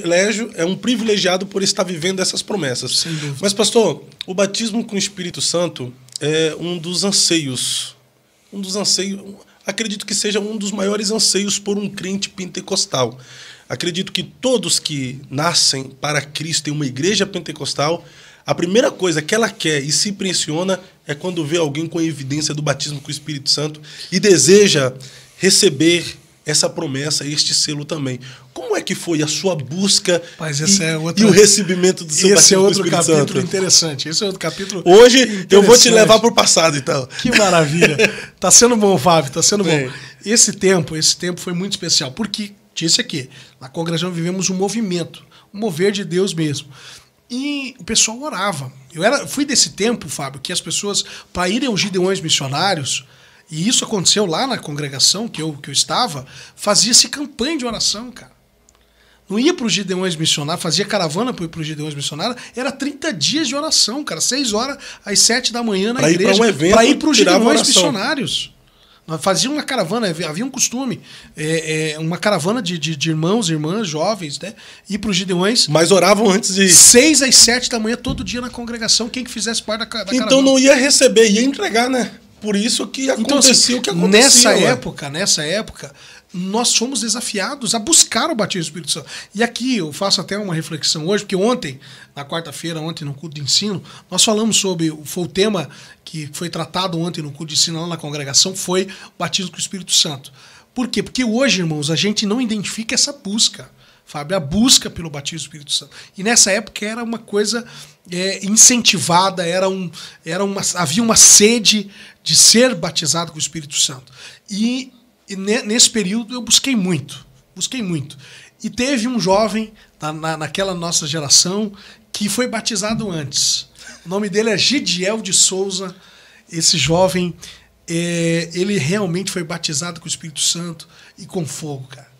privilégio, é um privilegiado por estar vivendo essas promessas. Mas, pastor, o batismo com o Espírito Santo é um dos anseios. Um dos anseios. Acredito que seja um dos maiores anseios por um crente pentecostal. Acredito que todos que nascem para Cristo em uma igreja pentecostal, a primeira coisa que ela quer e se impressiona é quando vê alguém com evidência do batismo com o Espírito Santo e deseja receber essa promessa, e este selo também. Como é que foi a sua busca e, é outra... e o recebimento do seu Esse é outro capítulo Santo? interessante. Esse é outro capítulo. Hoje eu vou te levar para o passado, então. Que maravilha. tá sendo bom, Fábio, tá sendo Bem. bom. Esse tempo, esse tempo foi muito especial, porque disse aqui, na congregação vivemos um movimento, um mover de Deus mesmo. E o pessoal orava. Eu era, fui desse tempo, Fábio, que as pessoas, para irem aos gideões missionários, e isso aconteceu lá na congregação que eu, que eu estava, fazia-se campanha de oração, cara. Não ia para os Gideões missionários, fazia caravana para ir para os Gideões missionários, era 30 dias de oração, cara, 6 horas às 7 da manhã na pra igreja, para ir para um os Gideões missionários. Faziam uma caravana, havia um costume, é, é, uma caravana de, de, de irmãos e irmãs jovens, né? Ir para os Gideões. Mas oravam antes de. 6 às 7 da manhã, todo dia na congregação, quem que fizesse parte da, da então caravana. Então não ia receber, ia entregar, né? Por isso que aconteceu então, assim, o que aconteceu. Nessa época, nessa época, nós fomos desafiados a buscar o batismo do Espírito Santo. E aqui eu faço até uma reflexão hoje, porque ontem, na quarta-feira, ontem no culto de ensino, nós falamos sobre, foi o tema que foi tratado ontem no culto de ensino lá na congregação, foi o batismo com o Espírito Santo. Por quê? Porque hoje, irmãos, a gente não identifica essa busca. Fábio, A busca pelo batismo do Espírito Santo. E nessa época era uma coisa é, incentivada, era um, era uma, havia uma sede de ser batizado com o Espírito Santo. E, e ne, nesse período eu busquei muito, busquei muito. E teve um jovem na, na, naquela nossa geração que foi batizado antes. O nome dele é Gidiel de Souza. Esse jovem, é, ele realmente foi batizado com o Espírito Santo e com fogo, cara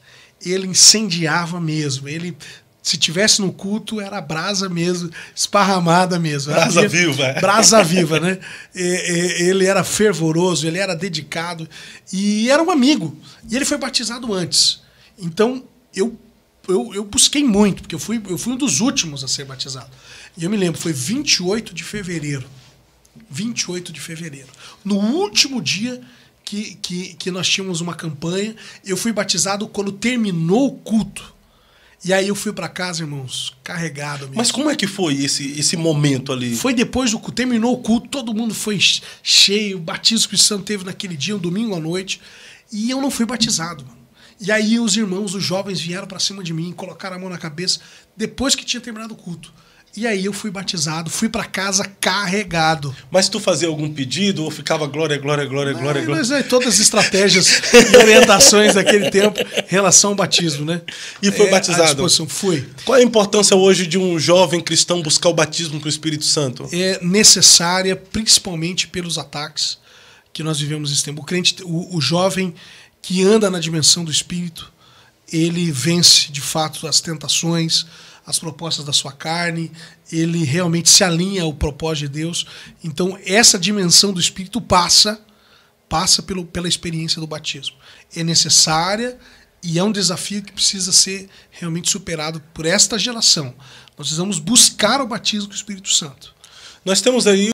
ele incendiava mesmo. Ele se tivesse no culto, era brasa mesmo, esparramada mesmo. Brasa viva. Brasa viva, né? ele era fervoroso, ele era dedicado e era um amigo. E ele foi batizado antes. Então, eu, eu, eu busquei muito, porque eu fui, eu fui um dos últimos a ser batizado. E eu me lembro, foi 28 de fevereiro. 28 de fevereiro. No último dia que, que, que nós tínhamos uma campanha. Eu fui batizado quando terminou o culto. E aí eu fui para casa, irmãos, carregado. Mesmo. Mas como é que foi esse, esse momento ali? Foi depois do culto, terminou o culto, todo mundo foi cheio, o batismo que o Santo teve naquele dia, um domingo à noite, e eu não fui batizado. Mano. E aí os irmãos, os jovens vieram para cima de mim, colocaram a mão na cabeça depois que tinha terminado o culto. E aí eu fui batizado, fui para casa carregado. Mas tu fazia algum pedido ou ficava glória, glória, glória, glória, glória? Mas é, todas as estratégias e orientações daquele tempo em relação ao batismo, né? E foi é, batizado? Fui. Qual a importância hoje de um jovem cristão buscar o batismo com o Espírito Santo? É necessária, principalmente pelos ataques que nós vivemos esse tempo. O, crente, o, o jovem que anda na dimensão do Espírito, ele vence de fato as tentações, as propostas da sua carne, ele realmente se alinha ao propósito de Deus. Então, essa dimensão do Espírito passa passa pelo, pela experiência do batismo. É necessária e é um desafio que precisa ser realmente superado por esta geração. Nós precisamos buscar o batismo com o Espírito Santo. Nós temos aí